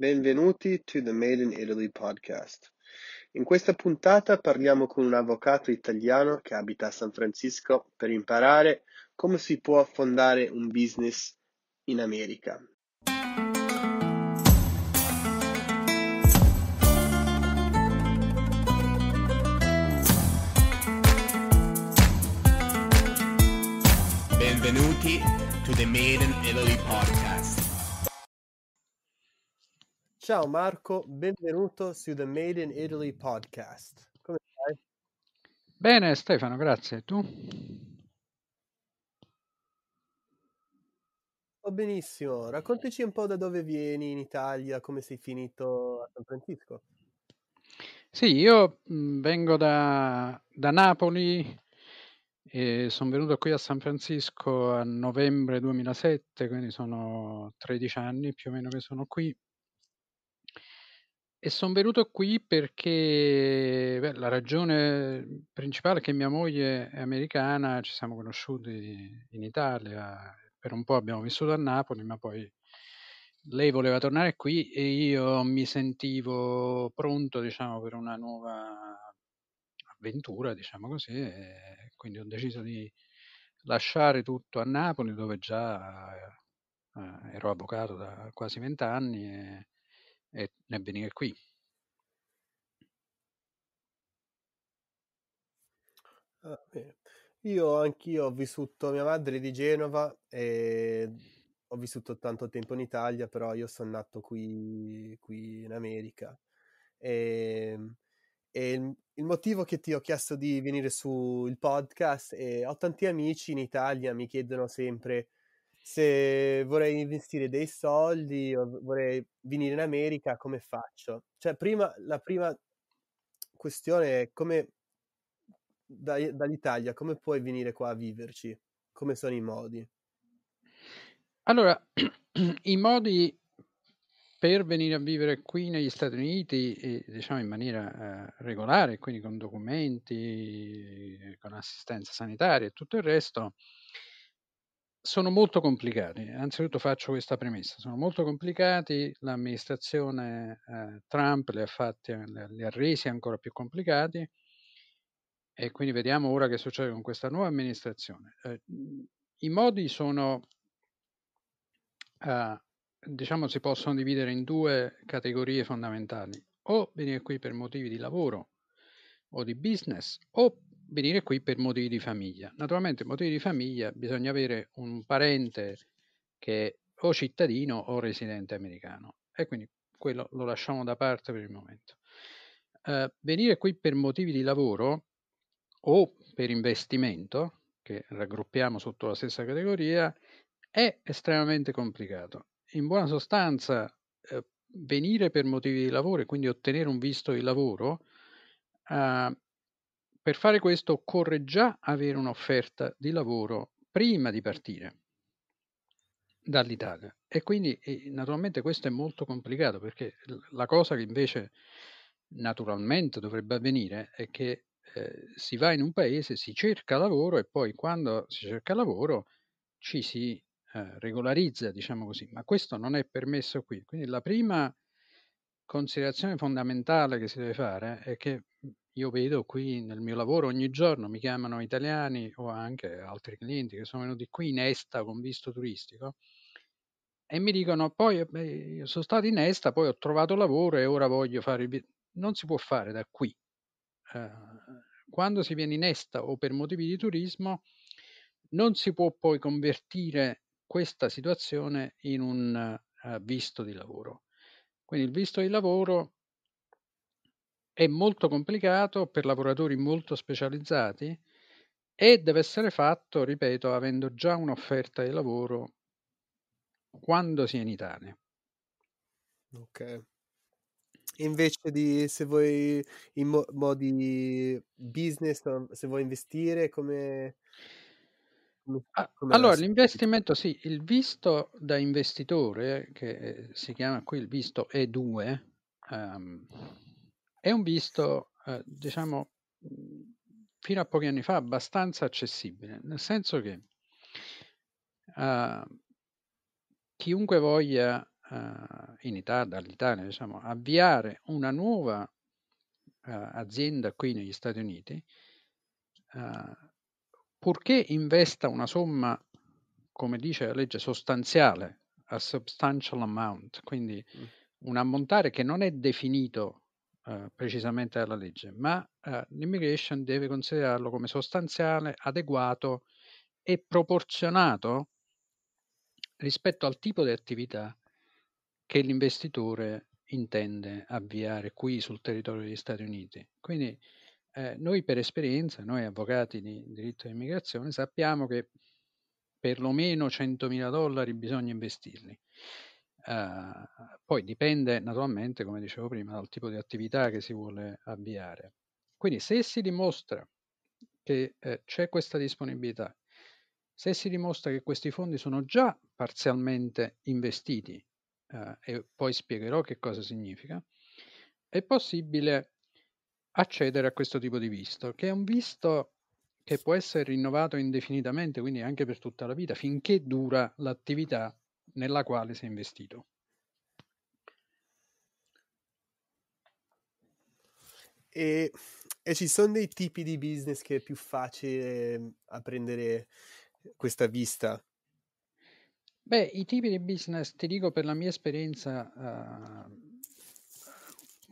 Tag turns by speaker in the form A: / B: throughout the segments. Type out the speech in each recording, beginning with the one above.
A: Benvenuti to the Made in Italy podcast. In questa puntata parliamo con un avvocato italiano che abita a San Francisco per imparare come si può fondare un business in America. Benvenuti to the Made in Italy podcast. Ciao Marco, benvenuto su The Made in Italy podcast. Come stai?
B: Bene Stefano, grazie. Tu?
A: Oh, benissimo, raccontaci un po' da dove vieni in Italia, come sei finito a San Francisco.
B: Sì, io vengo da, da Napoli, sono venuto qui a San Francisco a novembre 2007, quindi sono 13 anni più o meno che sono qui. E sono venuto qui perché beh, la ragione mhmm, principale è che mia moglie è americana, ci siamo conosciuti in Italia, per un po' abbiamo vissuto a Napoli, ma poi lei voleva tornare qui e io mi sentivo pronto, diciamo, per una nuova avventura, diciamo così, e quindi ho deciso di lasciare tutto a Napoli dove già eh, ero avvocato da quasi vent'anni ed venire qui.
A: Ah, Io anch'io ho vissuto, mia madre è di Genova e ho vissuto tanto tempo in Italia, però io sono nato qui, qui in America. E, ehm, e il, il, motivo che ti ho chiesto di venire sul podcast è ho tanti amici in Italia, mi chiedono sempre se vorrei investire dei soldi o vorrei venire in America, come faccio? Cioè, prima, la prima questione è come da, dall'Italia, come puoi venire qua a viverci? Come sono i modi?
B: Allora, i modi per venire a vivere qui negli Stati Uniti, eh, diciamo in maniera eh, regolare, quindi con documenti, con assistenza sanitaria e tutto il resto, sono molto complicati, anzitutto faccio questa premessa, sono molto complicati, l'amministrazione eh, Trump li ha, fatti, li ha resi ancora più complicati e quindi vediamo ora che succede con questa nuova amministrazione. Eh, I modi sono, eh, diciamo, si possono dividere in due categorie fondamentali, o venire qui per motivi di lavoro o di business o venire qui per motivi di famiglia. Naturalmente motivi di famiglia bisogna avere un parente che è o cittadino o residente americano e quindi quello lo lasciamo da parte per il momento. Eh, venire qui per motivi di lavoro o per investimento, che raggruppiamo sotto la stessa categoria, è estremamente complicato. In buona sostanza, eh, venire per motivi di lavoro e quindi ottenere un visto di lavoro eh, per fare questo occorre già avere un'offerta di lavoro prima di partire dall'Italia e quindi e naturalmente questo è molto complicato perché la cosa che invece naturalmente dovrebbe avvenire è che eh, si va in un paese, si cerca lavoro e poi quando si cerca lavoro ci si eh, regolarizza, diciamo così, ma questo non è permesso qui. Quindi la prima considerazione fondamentale che si deve fare è che io vedo qui nel mio lavoro ogni giorno, mi chiamano italiani o anche altri clienti che sono venuti qui in ESTA con visto turistico e mi dicono poi beh, sono stato in ESTA, poi ho trovato lavoro e ora voglio fare il... visto. Non si può fare da qui. Eh, quando si viene in ESTA o per motivi di turismo non si può poi convertire questa situazione in un uh, visto di lavoro. Quindi il visto di lavoro è molto complicato per lavoratori molto specializzati e deve essere fatto, ripeto, avendo già un'offerta di lavoro quando si è in Italia.
A: Ok. Invece di se vuoi in mo- modi business, ehm, se vuoi investire come... come allora,
B: l'investimento sì, il visto da investitore, che eh, si chiama qui il visto E2, um, è un visto, eh, diciamo, mhmm, fino a pochi anni fa abbastanza accessibile, nel senso che eh, chiunque voglia eh, in Italia, dall'Italia, diciamo, avviare una nuova eh, azienda qui negli Stati Uniti, eh, purché investa una somma, come dice la legge, sostanziale, a substantial amount, quindi un ammontare che non è definito eh, precisamente dalla legge, ma eh, l'immigration deve considerarlo come sostanziale, adeguato e proporzionato rispetto al tipo di attività che l'investitore intende avviare qui sul territorio degli Stati Uniti. Quindi eh, noi per esperienza, noi avvocati di diritto di immigrazione, sappiamo che perlomeno 100.000 dollari bisogna investirli. Eh, poi dipende naturalmente, come dicevo prima, dal tipo di attività che si vuole avviare. Quindi se si dimostra che eh, c'è questa disponibilità, se si dimostra che questi fondi sono già parzialmente investiti, eh, e poi spiegherò che cosa significa, è possibile accedere a questo tipo di visto, che è un visto che può essere rinnovato indefinitamente, quindi anche per tutta la vita, finché dura l'attività nella quale si è investito.
A: E, e, ci sono dei tipi di business che è più facile ehm, a prendere questa vista?
B: Beh, i tipi di business, ti dico per la mia esperienza, uh,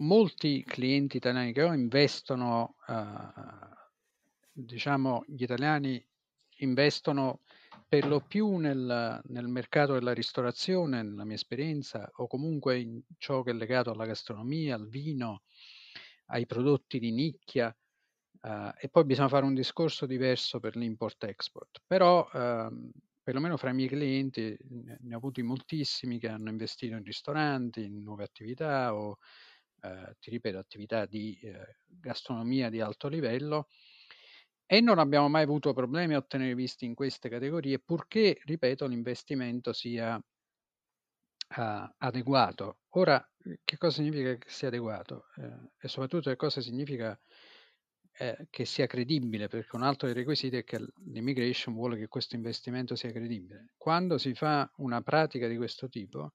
B: molti clienti italiani che ho investono, uh, diciamo, gli italiani investono per lo più nel, nel, mercato della ristorazione, nella mia esperienza, o comunque in ciò che è legato alla gastronomia, al vino, ai prodotti di nicchia, eh, e poi bisogna fare un discorso diverso per l'import-export. Però, eh, perlomeno fra i miei clienti, ne ho avuti moltissimi che hanno investito in ristoranti, in nuove attività o, eh, ti ripeto, attività di eh, gastronomia di alto livello e non abbiamo mai avuto problemi a ottenere visti in queste categorie, purché, ripeto, l'investimento sia uh, adeguato. Ora, che cosa significa che sia adeguato? Eh, e soprattutto che cosa significa eh, che sia credibile? Perché un altro dei requisiti è che l'immigration vuole che questo investimento sia credibile. Quando si fa una pratica di questo tipo,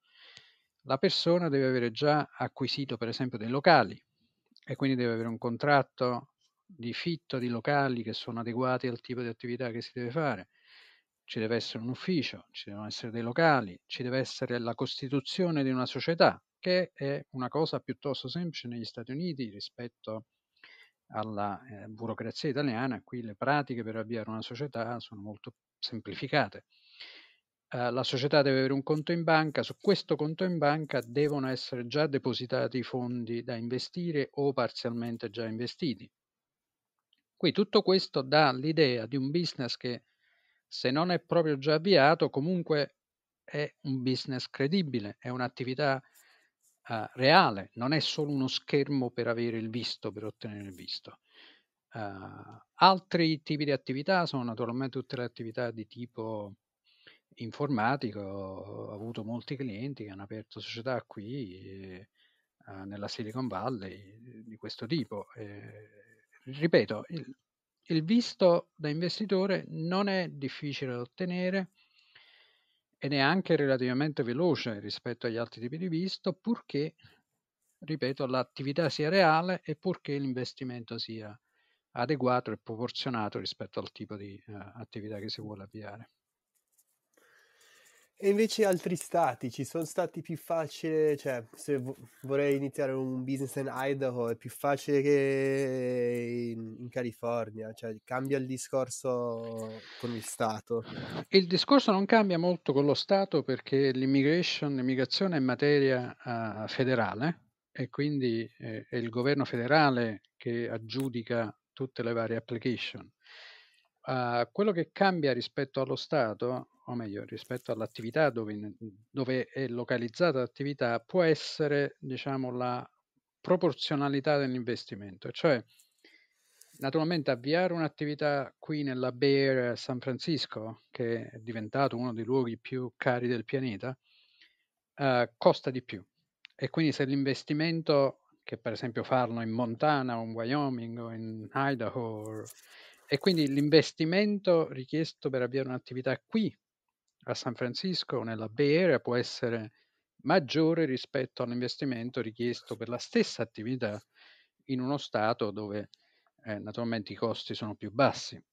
B: la persona deve avere già acquisito, per esempio, dei locali e quindi deve avere un contratto di fitto di locali che sono adeguati al tipo di attività che si deve fare, ci deve essere un ufficio, ci devono essere dei locali, ci deve essere la costituzione di una società, che è una cosa piuttosto semplice negli Stati Uniti rispetto alla eh, burocrazia italiana, qui le pratiche per avviare una società sono molto semplificate. Uh, la società deve avere un conto in banca, su questo conto in banca devono essere già depositati i fondi da investire o parzialmente già investiti. Qui tutto questo dà l'idea di un business che, se non è proprio già avviato, comunque è un business credibile, è un'attività uh, reale, non è solo uno schermo per avere il visto, per ottenere il visto. Uh, altri tipi di attività sono naturalmente tutte le attività di tipo informatico, ho avuto molti clienti che hanno aperto società qui eh, nella Silicon Valley di questo tipo. Eh, ripeto, il, il visto da investitore non è difficile da ottenere ed è anche relativamente veloce rispetto agli altri tipi di visto, purché, ripeto, l'attività sia reale e purché l'investimento sia adeguato e proporzionato rispetto al tipo di uh, attività che si vuole avviare.
A: E invece altri stati ci sono stati più facili, cioè se vo- vorrei iniziare un business in Idaho è più facile che in, in, California, cioè cambia il discorso con il Stato.
B: Il discorso non cambia molto con lo Stato perché l'immigration, l'immigrazione è materia uh, federale e quindi eh, è il governo federale che aggiudica tutte le varie application. Uh, quello che cambia rispetto allo Stato o meglio rispetto all'attività dove, dove è localizzata l'attività, può essere diciamo, la proporzionalità dell'investimento, cioè naturalmente avviare un'attività qui nella Bay Area San Francisco, che è diventato uno dei luoghi più cari del pianeta, eh, costa di più. E quindi se l'investimento, che per esempio farlo in Montana o in Wyoming o in Idaho, or... e quindi l'investimento richiesto per avviare un'attività qui a San Francisco, nella Bay Area, può essere maggiore rispetto all'investimento richiesto per la stessa attività in uno Stato dove eh, naturalmente i costi sono più bassi.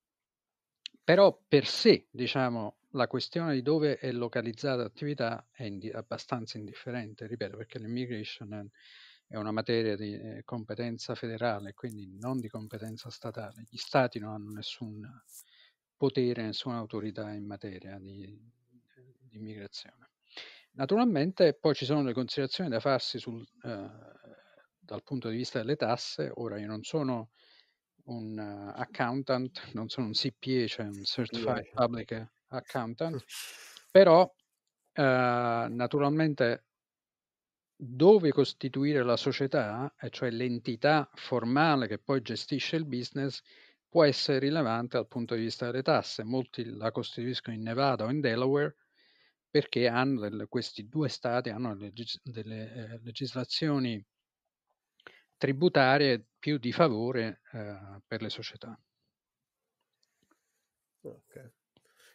B: Però per sé, diciamo, la questione di dove è localizzata l'attività è indi- abbastanza indifferente, ripeto, perché l'immigration è, una materia di eh, competenza federale, quindi non di competenza statale. Gli stati non hanno nessun potere, nessuna autorità in materia di, immigrazione. Naturalmente poi ci sono le considerazioni da farsi sul, eh, dal punto di vista delle tasse. Ora io non sono un uh, accountant, non sono un CPA, cioè un Certified certo. Public Accountant, però eh, naturalmente dove costituire la società, e cioè l'entità formale che poi gestisce il business, può essere rilevante dal punto di vista delle tasse. Molti la costituiscono in Nevada o in Delaware, perché hanno delle, questi due stati hanno legis- delle eh, legislazioni tributarie più di favore eh, per le società.
A: Ok,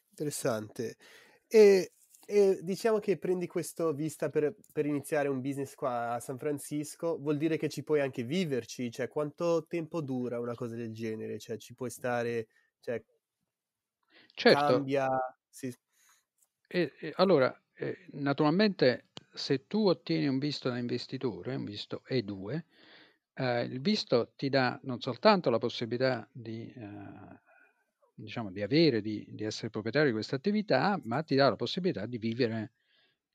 A: interessante. E, e, diciamo che prendi questo vista per, per iniziare un business qua a San Francisco, vuol dire che ci puoi anche viverci, cioè quanto tempo dura una cosa del genere? Cioè ci puoi stare, cioè certo. cambia... Sì.
B: E, e, allora, eh, naturalmente se tu ottieni un visto da investitore, un visto E2, eh, il visto ti dà non soltanto la possibilità di, eh, diciamo, di avere, di, di, essere proprietario di questa attività, ma ti dà la possibilità di vivere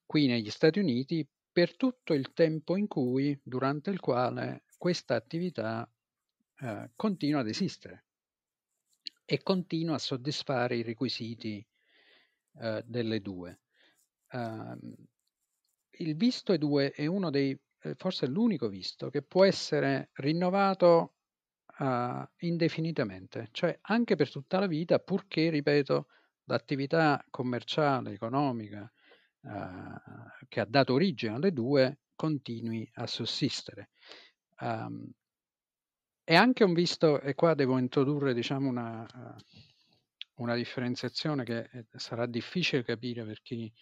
B: qui negli Stati Uniti per tutto il tempo in cui, durante il quale questa attività eh, continua ad esistere e continua a soddisfare i requisiti eh, delle due. Uh, il visto E2 è uno dei, eh, forse l'unico visto, che può essere rinnovato uh, indefinitamente, cioè anche per tutta la vita, purché, ripeto, l'attività commerciale, economica uh, che ha dato origine alle due continui a sussistere. Um, è anche un visto, e qua devo introdurre diciamo, una, una differenziazione che eh, sarà difficile capire per chi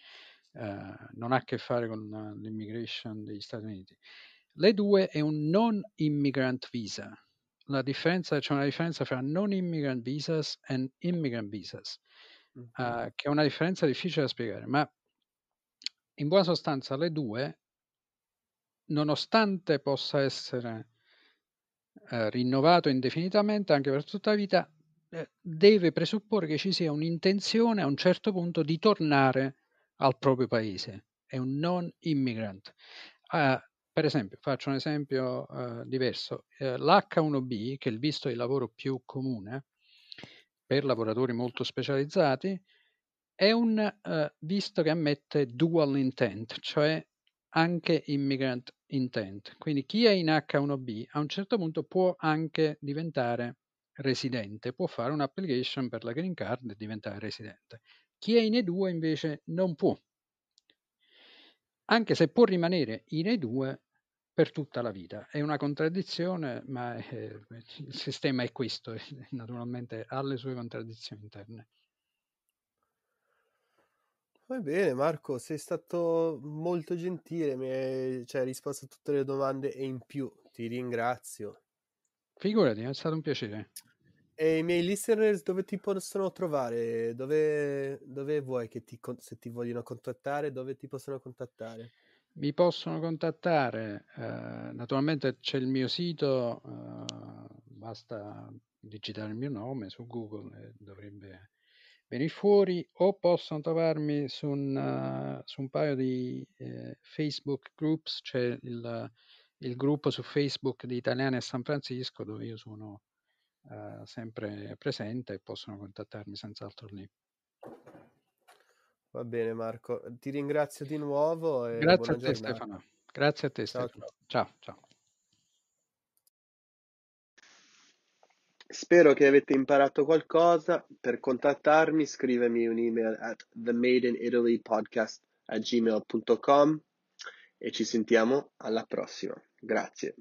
B: eh, non ha a che fare con eh, l'immigration degli Stati Uniti. Le due è un non immigrant visa. c'è una differenza tra non immigrant visas e immigrant visas, mm-hmm. uh, eh, che è una differenza difficile da spiegare, ma in buona sostanza le due, nonostante possa essere uh, rinnovato indefinitamente anche per tutta la vita, eh, deve presupporre che ci sia un'intenzione a un certo punto di tornare al proprio paese, è un non immigrant. Uh, per esempio, faccio un esempio uh, diverso, uh, eh, l'H1B, che è il visto di lavoro più comune per lavoratori molto specializzati, è un visto che ammette dual intent, cioè anche immigrant intent. Quindi chi è in H1B a un certo punto può anche diventare residente può fare un'application per la green card e diventare residente. Chi è in E2 invece non può, anche se può rimanere in E2 per tutta la vita. È una contraddizione, ma eh, il sistema è questo, eh, naturalmente ha le sue contraddizioni interne.
A: Va bene Marco, sei stato molto gentile, mi hai cioè, risposto a tutte le domande e in più ti ringrazio.
B: Figurati, è stato un piacere.
A: E i miei listeners dove ti possono trovare? Dove, dove vuoi che ti, se ti vogliono contattare, dove ti possono contattare? Mi possono
B: contattare, eh, naturalmente c'è il mio sito, eh,
A: basta
B: digitare il mio nome su Google e dovrebbe venire fuori, o possono trovarmi su un, uh, su un paio di eh, Facebook groups, c'è il il gruppo su Facebook di Italiani a San Francisco dove io sono eh, sempre presente e possono contattarmi senz'altro lì.
A: Va bene Marco, ti ringrazio di nuovo. Grazie a te giornata. Stefano.
B: Grazie a te ciao, Stefano. Ciao. ciao.
A: Spero che avete imparato qualcosa. Per contattarmi scrivemi un'email a themadeinitalypodcast at gmail.com e ci sentiamo alla prossima. Grazie.